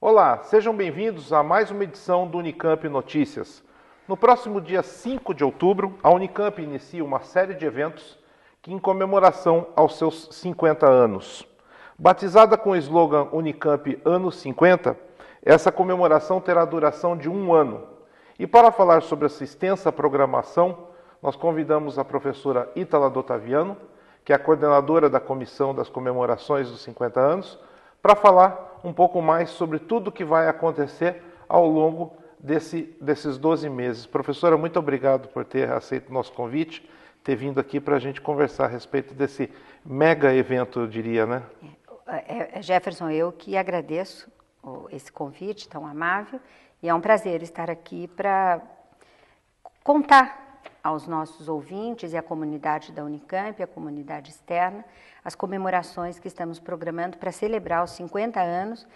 Olá, sejam bem-vindos a mais uma edição do Unicamp Notícias. No próximo dia 5 de outubro, a Unicamp inicia uma série de eventos que em comemoração aos seus 50 anos. Batizada com o slogan Unicamp Anos 50, essa comemoração terá duração de um ano, e para falar sobre essa extensa programação, nós convidamos a professora Ítala Dotaviano, que é a coordenadora da Comissão das Comemorações dos 50 Anos, para falar um pouco mais sobre tudo o que vai acontecer ao longo desse, desses 12 meses. Professora, muito obrigado por ter aceito o nosso convite, ter vindo aqui para a gente conversar a respeito desse mega evento, eu diria, né? É, é, é, Jefferson, eu que agradeço esse convite tão amável e é um prazer estar aqui para contar aos nossos ouvintes e à comunidade da Unicamp, à comunidade externa, as comemorações que estamos programando para celebrar os 50 anos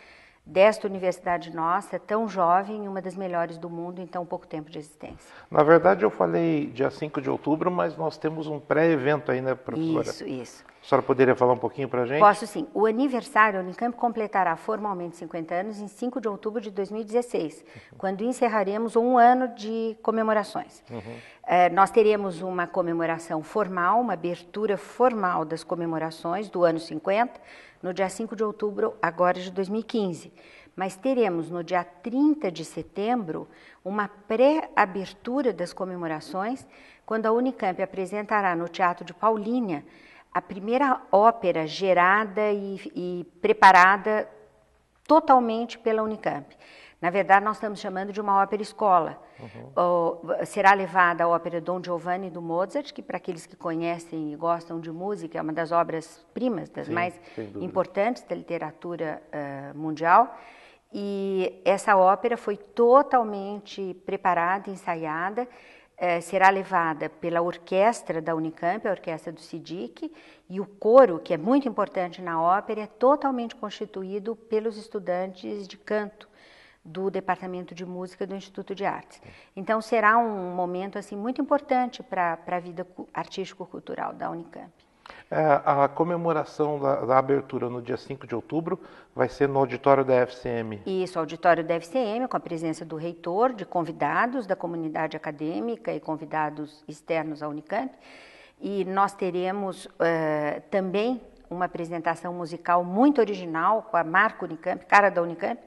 desta universidade nossa, tão jovem, uma das melhores do mundo em tão pouco tempo de existência. Na verdade, eu falei dia 5 de outubro, mas nós temos um pré-evento aí, né, professora? Isso, isso. A senhora poderia falar um pouquinho para a gente? Posso sim. O aniversário, a Unicamp completará formalmente 50 anos em 5 de outubro de 2016, uhum. quando encerraremos um ano de comemorações. Uhum. É, nós teremos uma comemoração formal, uma abertura formal das comemorações do ano 50, no dia 5 de outubro, agora de 2015. Mas teremos no dia 30 de setembro uma pré-abertura das comemorações, quando a Unicamp apresentará no Teatro de Paulínia a primeira ópera gerada e, e preparada totalmente pela Unicamp. Na verdade, nós estamos chamando de uma ópera escola. Uhum. será levada a ópera Don Giovanni do Mozart, que para aqueles que conhecem e gostam de música, é uma das obras-primas, das sim, mais importantes da literatura uh, mundial. E essa ópera foi totalmente preparada, ensaiada, eh, será levada pela orquestra da Unicamp, a orquestra do SIDIC, e o coro, que é muito importante na ópera, é totalmente constituído pelos estudantes de canto do Departamento de Música do Instituto de Artes. Então será um momento assim muito importante para a vida artístico-cultural da Unicamp. É, a comemoração da, da, abertura no dia 5 de outubro vai ser no auditório da FCM. Isso, auditório da FCM, com a presença do reitor, de convidados da comunidade acadêmica e convidados externos à Unicamp. E nós teremos uh, também uma apresentação musical muito original, com a Marco Unicamp, cara da Unicamp,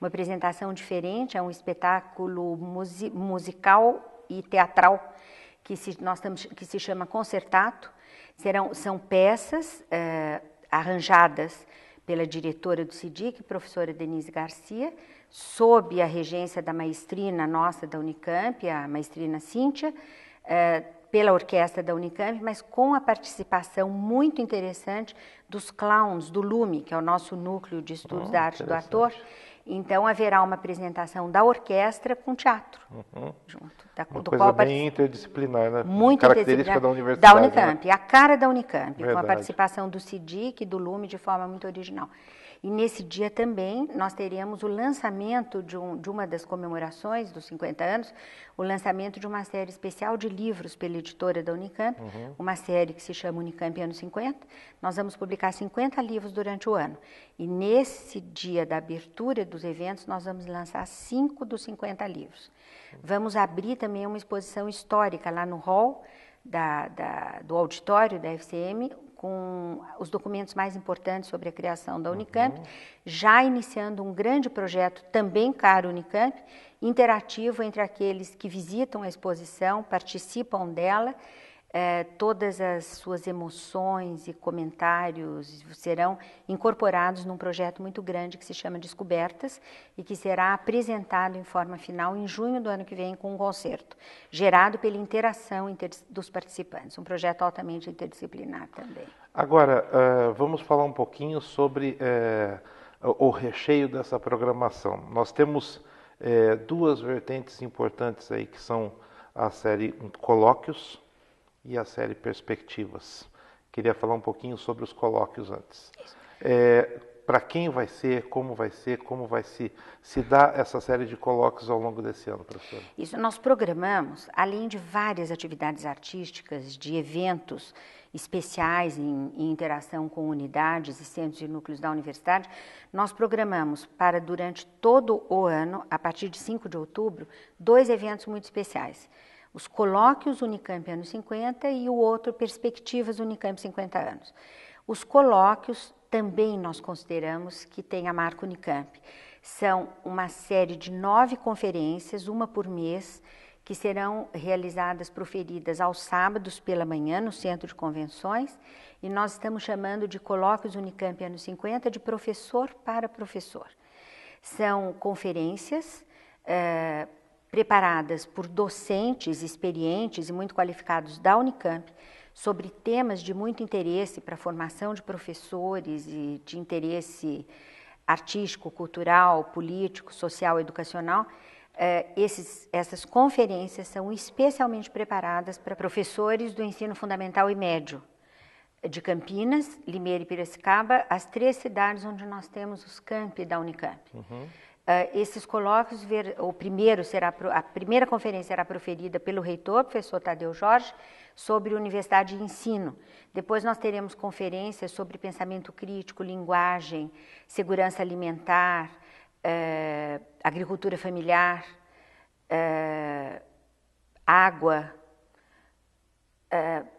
uma apresentação diferente, é um espetáculo musi musical e teatral que se, nós tamos, que se chama Concertato. Serão, são peças uh, arranjadas pela diretora do CIDIC, professora Denise Garcia, sob a regência da maestrina nossa da Unicamp, a maestrina Cíntia, uh, pela orquestra da Unicamp, mas com a participação muito interessante dos clowns do Lume, que é o nosso núcleo de estudos oh, da arte do ator. Então haverá uma apresentação da orquestra com teatro uhum. junto. Da, uma do coisa qual bem interdisciplinar, né? Muito característica da universidade. Da né? Unicamp, né? a cara da Unicamp, Verdade. com a participação do CIDIC e do Lume de forma muito original. E nesse dia também nós teríamos o lançamento de, um, de uma das comemorações dos 50 anos, o lançamento de uma série especial de livros pela editora da Unicamp, uhum. uma série que se chama Unicamp Anos 50. Nós vamos publicar 50 livros durante o ano. E nesse dia da abertura dos eventos, nós vamos lançar cinco dos 50 livros. Vamos abrir também uma exposição histórica lá no hall da, da, do auditório da FCM, com os documentos mais importantes sobre a criação da uhum. Unicamp, uhum. já iniciando um grande projeto também caro Unicamp, interativo entre aqueles que visitam a exposição, participam dela é, todas as suas emoções e comentários serão incorporados num projeto muito grande que se chama Descobertas e que será apresentado em forma final em junho do ano que vem com um concerto, gerado pela interação inter dos participantes, um projeto altamente interdisciplinar também. Agora, uh, vamos falar um pouquinho sobre uh, o recheio dessa programação. Nós temos... duas vertentes importantes aí que são a série Colóquios e a série Perspectivas. Queria falar um pouquinho sobre os colóquios antes. É, Para quem vai ser, como vai ser, como vai se, se dar essa série de colóquios ao longo desse ano, professora? Isso, nós programamos, além de várias atividades artísticas, de eventos especiais em, em interação com unidades e centros e núcleos da universidade, nós programamos para, durante todo o ano, a partir de 5 de outubro, dois eventos muito especiais. Os colóquios Unicamp anos 50 e o outro Perspectivas Unicamp 50 anos. Os colóquios também nós consideramos que tem a marca Unicamp. São uma série de nove conferências, uma por mês, que serão realizadas, proferidas aos sábados pela manhã no Centro de Convenções, e nós estamos chamando de Colóquios Unicamp anos 50 de professor para professor. São conferências eh, preparadas por docentes experientes e muito qualificados da Unicamp sobre temas de muito interesse para a formação de professores e de interesse artístico, cultural, político, social, educacional. Eh, esses, essas conferências são especialmente preparadas para professores do ensino fundamental e médio de Campinas, Limeira e Piracicaba, as três cidades onde nós temos os campi da Unicamp. Uhum. Ah, esses colóquios, ver, o primeiro será, a primeira conferência será proferida pelo reitor, professor Tadeu Jorge, sobre universidade e ensino. Depois nós teremos conferências sobre pensamento crítico, linguagem, segurança alimentar, ah, agricultura familiar, ah, água,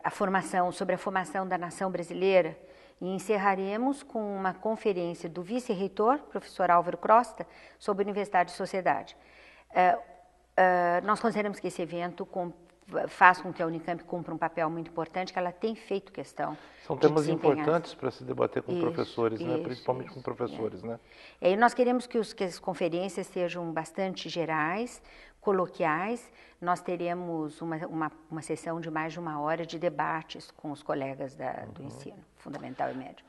a formação, sobre a formação da nação brasileira, e encerraremos com uma conferência do vice-reitor, professor Álvaro Crosta, sobre Universidade e Sociedade. É, é, nós consideramos que esse evento com, faz com que a Unicamp cumpra um papel muito importante, que ela tem feito questão. São de temas importantes para se debater com isso, professores, né? isso, né? principalmente isso, com professores. É. Né? E aí nós queremos que, os, que as conferências sejam bastante gerais, coloquiais, nós teremos uma, uma, uma, sessão de mais de uma hora de debates com os colegas da, do uhum. ensino fundamental e médio.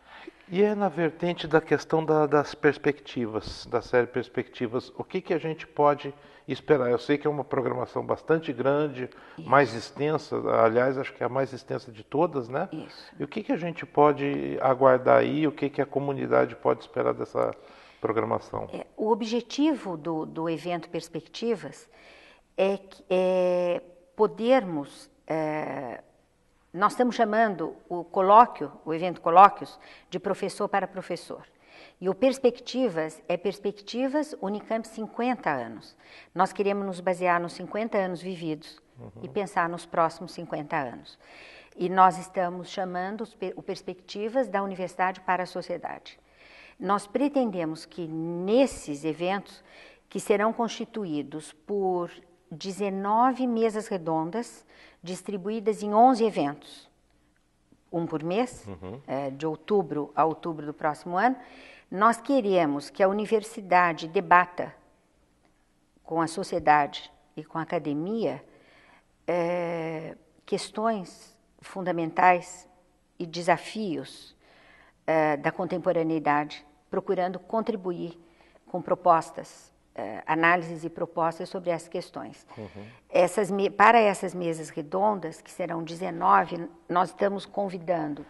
E é na vertente da questão da, das perspectivas, da série Perspectivas, o que, que a gente pode esperar? Eu sei que é uma programação bastante grande, Isso. mais extensa, aliás, acho que é a mais extensa de todas, né? Isso. E o que, que a gente pode aguardar aí, o que, que a comunidade pode esperar dessa programação? É, o objetivo do, do evento Perspectivas é, é podermos é, nós estamos chamando o colóquio, o evento Colóquios, de professor para professor. E o Perspectivas é Perspectivas Unicamp 50 anos. Nós queremos nos basear nos 50 anos vividos uhum. e pensar nos próximos 50 anos. E nós estamos chamando o Perspectivas da Universidade para a Sociedade. Nós pretendemos que nesses eventos, que serão constituídos por 19 mesas redondas distribuídas em 11 eventos, um por mês, uhum. é, de outubro a outubro do próximo ano. Nós queremos que a universidade debata com a sociedade e com a academia é, questões fundamentais e desafios é, da contemporaneidade, procurando contribuir com propostas eh, análises e propostas sobre as questões. Uhum. Essas, para essas mesas redondas, que serão 19, nós estamos convidando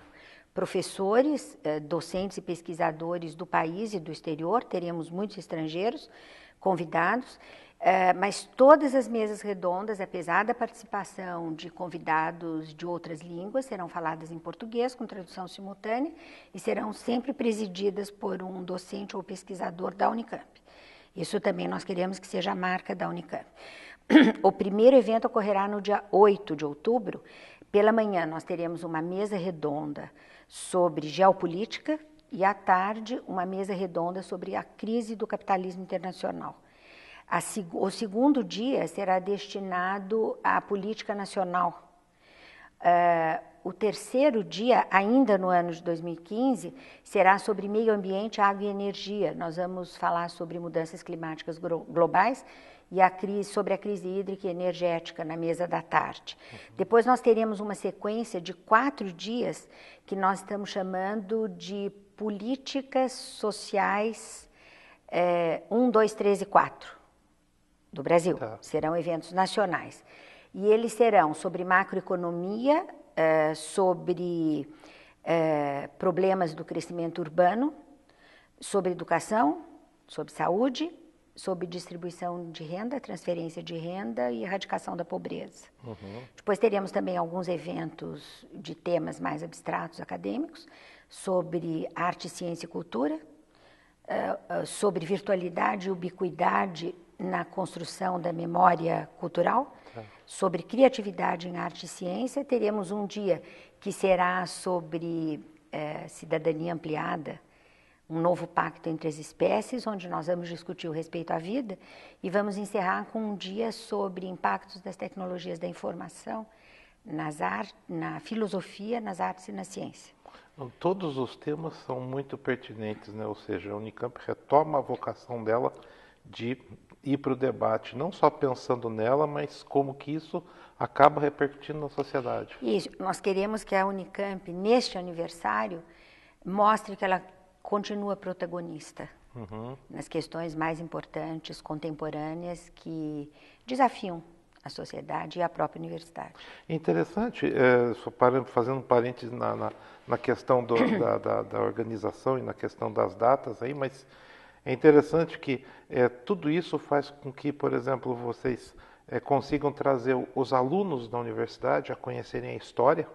professores, eh, docentes e pesquisadores do país e do exterior, teremos muitos estrangeiros convidados, eh, mas todas as mesas redondas, apesar da participação de convidados de outras línguas, serão faladas em português com tradução simultânea e serão sempre presididas por um docente ou pesquisador da Unicamp. Isso também nós queremos que seja a marca da Unicamp. O primeiro evento ocorrerá no dia 8 de outubro. Pela manhã, nós teremos uma mesa redonda sobre geopolítica e, à tarde, uma mesa redonda sobre a crise do capitalismo internacional. o segundo dia será destinado à política nacional. Eh, o terceiro dia, ainda no ano de 2015, será sobre meio ambiente, água e energia. Nós vamos falar sobre mudanças climáticas globais e a crise, sobre a crise hídrica e energética na mesa da tarde. Uhum. Depois nós teremos uma sequência de quatro dias que nós estamos chamando de políticas sociais 1, 2, 3 e 4 do Brasil. Tá. Serão eventos nacionais. E eles serão sobre macroeconomia, eh, sobre eh, problemas do crescimento urbano, sobre educação, sobre saúde, sobre distribuição de renda, transferência de renda e erradicação da pobreza. Uhum. Depois teremos também alguns eventos de temas mais abstratos acadêmicos, sobre arte, ciência e cultura, eh, sobre virtualidade e ubiquidade na construção da memória cultural tá. sobre criatividade em arte e ciência. Teremos um dia que será sobre é, cidadania ampliada, um novo pacto entre as espécies, onde nós vamos discutir o respeito à vida e vamos encerrar com um dia sobre impactos das tecnologias da informação nas na filosofia, nas artes e na ciência. Todos os temas são muito pertinentes, né? ou seja, a Unicamp retoma a vocação dela de ir para o debate, não só pensando nela, mas como que isso acaba repercutindo na sociedade. Isso. Nós queremos que a Unicamp, neste aniversário, mostre que ela continua protagonista uhum. nas questões mais importantes, contemporâneas, que desafiam a sociedade e a própria universidade. É interessante, é, só fazendo um parênteses na, na, na questão do, da, da, da organização e na questão das datas aí, mas é interessante que é, tudo isso faz com que, por exemplo, vocês é, consigam trazer os alunos da universidade a conhecerem a história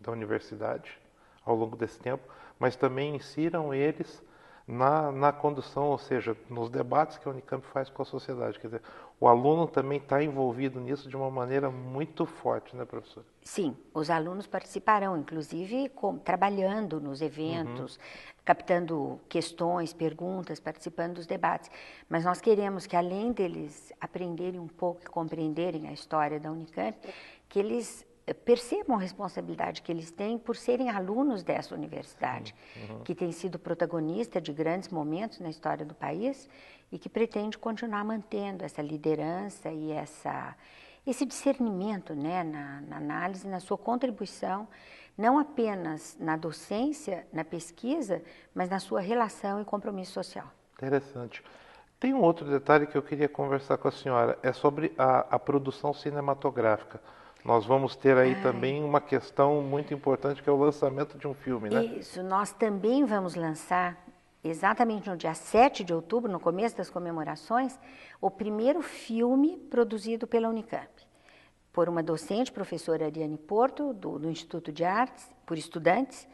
da universidade ao longo desse tempo, mas também insiram eles na, na condução, ou seja, nos debates que a Unicamp faz com a sociedade. Quer dizer, o aluno também está envolvido nisso de uma maneira muito forte, né, professora? Sim, os alunos participarão, inclusive com, trabalhando nos eventos, uhum. captando questões, perguntas, participando dos debates. Mas nós queremos que, além deles aprenderem um pouco e compreenderem a história da Unicamp, que eles percebam a responsabilidade que eles têm por serem alunos dessa universidade, uhum. uhum. que tem sido protagonista de grandes momentos na história do país e que pretende continuar mantendo essa liderança e essa, esse discernimento né, na, na análise, na sua contribuição, não apenas na docência, na pesquisa, mas na sua relação e compromisso social. Interessante. Tem um outro detalhe que eu queria conversar com a senhora, é sobre a, a produção cinematográfica nós vamos ter aí Ai. também uma questão muito importante que é o lançamento de um filme, né? Isso, nós também vamos lançar exatamente no dia 7 de outubro, no começo das comemorações, o primeiro filme produzido pela Unicamp, por uma docente, professora Ariane Porto, do, do Instituto de Artes, por estudantes,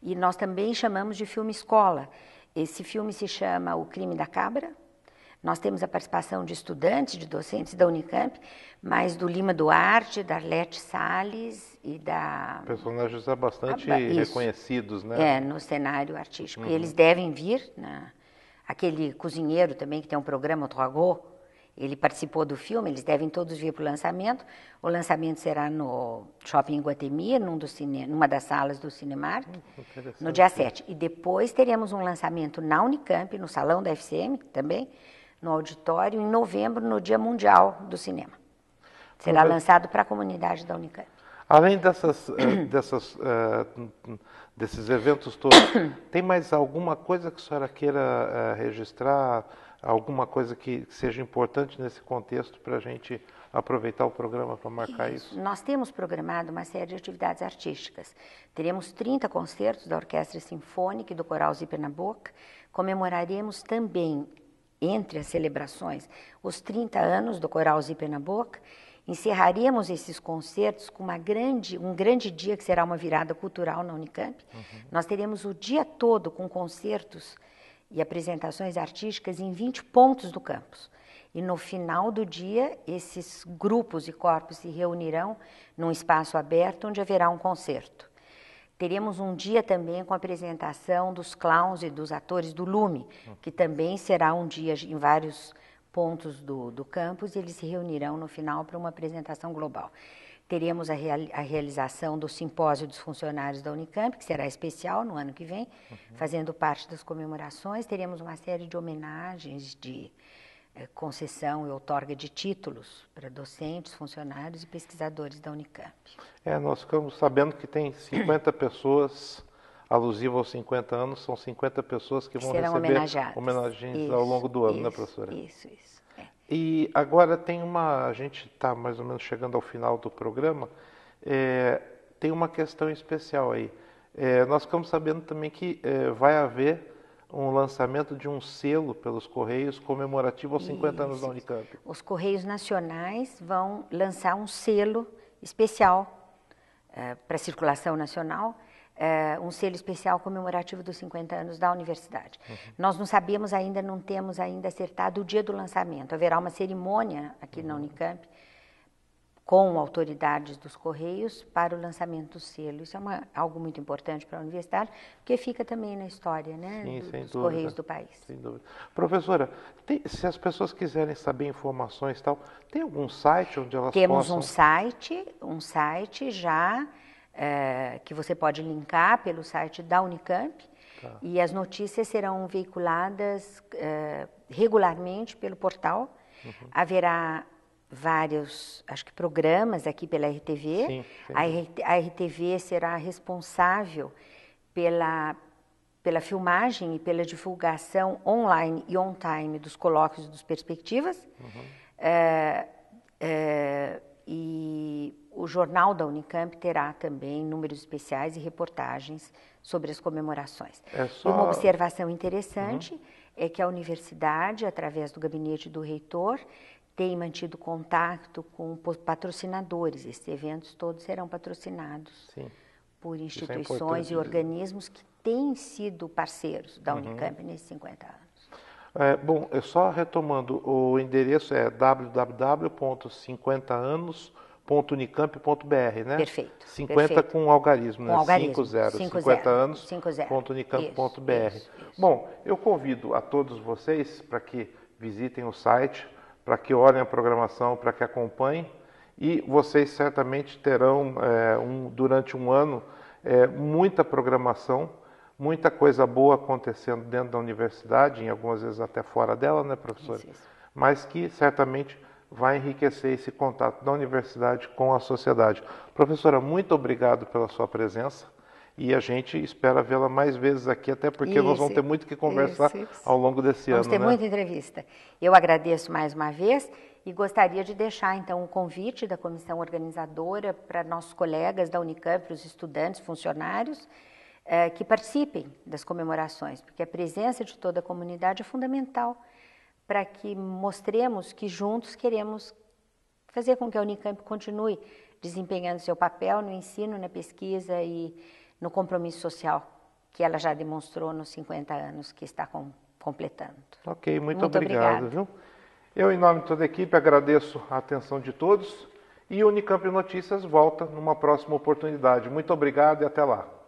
e nós também chamamos de filme escola. Esse filme se chama O Crime da Cabra, nós temos a participação de estudantes, de docentes da Unicamp, mas do Lima Duarte, da Arlete Salles e da... Personagens bastante ah, reconhecidos, né? É, no cenário artístico. Uhum. E eles devem vir, né? aquele cozinheiro também que tem um programa, o Troagô, ele participou do filme, eles devem todos vir para o lançamento. O lançamento será no Shopping Guatemi, num cine, numa das salas do Cinemark, hum, no dia 7. E depois teremos um lançamento na Unicamp, no Salão da FCM também, no auditório em novembro, no Dia Mundial do Cinema. Será lançado para a comunidade da Unicamp. Além dessas, eh, dessas, eh, desses eventos todos, tem mais alguma coisa que a senhora queira eh, registrar? Alguma coisa que seja importante nesse contexto para a gente aproveitar o programa para marcar isso. isso. Nós temos programado uma série de atividades artísticas. Teremos 30 concertos da Orquestra Sinfônica e do Coral Zipernaboca. Comemoraremos também entre as celebrações, os 30 anos do Coral Zipe na Boca, encerraríamos esses concertos com uma grande, um grande dia que será uma virada cultural na Unicamp. Uhum. Nós teremos o dia todo com concertos e apresentações artísticas em 20 pontos do campus. E no final do dia, esses grupos e corpos se reunirão num espaço aberto onde haverá um concerto. Teremos um dia também com a apresentação dos clowns e dos atores do Lume, que também será um dia em vários pontos do, do campus e eles se reunirão no final para uma apresentação global. Teremos a, real, a, realização do simpósio dos funcionários da Unicamp, que será especial no ano que vem, uhum. fazendo parte das comemorações. Teremos uma série de homenagens, de é, concessão e outorga de títulos para docentes, funcionários e pesquisadores da Unicamp. É, nós ficamos sabendo que tem 50 pessoas, alusivo aos 50 anos, são 50 pessoas que, vão receber homenagens isso, ao longo do ano, né, isso, né, professora? Isso, isso. É. E agora tem uma, a gente está mais ou menos chegando ao final do programa, é, tem uma questão especial aí. É, nós ficamos sabendo também que é, vai haver um lançamento de um selo pelos Correios comemorativo aos 50 Isso. anos da Unicamp. Os Correios Nacionais vão lançar um selo especial eh, para circulação nacional, eh, um selo especial comemorativo dos 50 anos da universidade. Uhum. Nós não sabemos ainda, não temos ainda acertado o dia do lançamento. Haverá uma cerimônia aqui uhum. na Unicamp com autoridades dos Correios para o lançamento do selo. Isso é uma, algo muito importante para a universidade, porque fica também na história né, Sim, do, dos dúvida, Correios do país. Sem dúvida. Professora, tem, se as pessoas quiserem saber informações e tal, tem algum site onde elas Temos possam... Temos um site, um site já é, que você pode linkar pelo site da Unicamp, tá. e as notícias serão veiculadas é, regularmente pelo portal, Uhum. Haverá vários, acho que programas aqui pela RTV. Sim, a, RTV será responsável pela, pela filmagem e pela divulgação online e on-time dos colóquios dos Perspectivas. Uhum. É, é, e o jornal da Unicamp terá também números especiais e reportagens sobre as comemorações. É só... Uma observação interessante uhum. é que a universidade, através do gabinete do reitor, tem mantido contato com patrocinadores. Esses eventos todos serão patrocinados Sim. por é instituições é e né? organismos que têm sido parceiros da uhum. Unicamp uhum. nesses 50 anos. É, bom, eu só retomando, o endereço é www.50anos.unicamp.br, né? Perfeito. 50 perfeito. com algarismo, né? Com 50, 50 anos.unicamp.br. Bom, eu convido a todos vocês para que visitem o site para que olhem a programação, para que acompanhem. E vocês certamente terão, é, um, durante um ano, é, muita programação, muita coisa boa acontecendo dentro da universidade, em algumas vezes até fora dela, né, professora? Isso, isso. Mas que certamente vai enriquecer esse contato da universidade com a sociedade. Professora, muito obrigado pela sua presença e a gente espera vê-la mais vezes aqui, até porque isso, nós vamos ter muito que conversar isso, isso. ao longo desse vamos ano. Vamos ter né? muita entrevista. Eu agradeço mais uma vez e gostaria de deixar então o um convite da comissão organizadora para nossos colegas da Unicamp, para os estudantes, funcionários, eh, que participem das comemorações, porque a presença de toda a comunidade é fundamental para que mostremos que juntos queremos fazer com que a Unicamp continue desempenhando seu papel no ensino, na pesquisa e no compromisso social que ela já demonstrou nos 50 anos que está com, completando. Ok, muito, muito obrigado. Viu? Eu, em nome de toda a equipe, agradeço a atenção de todos e Unicamp Notícias volta numa próxima oportunidade. Muito obrigado e até lá.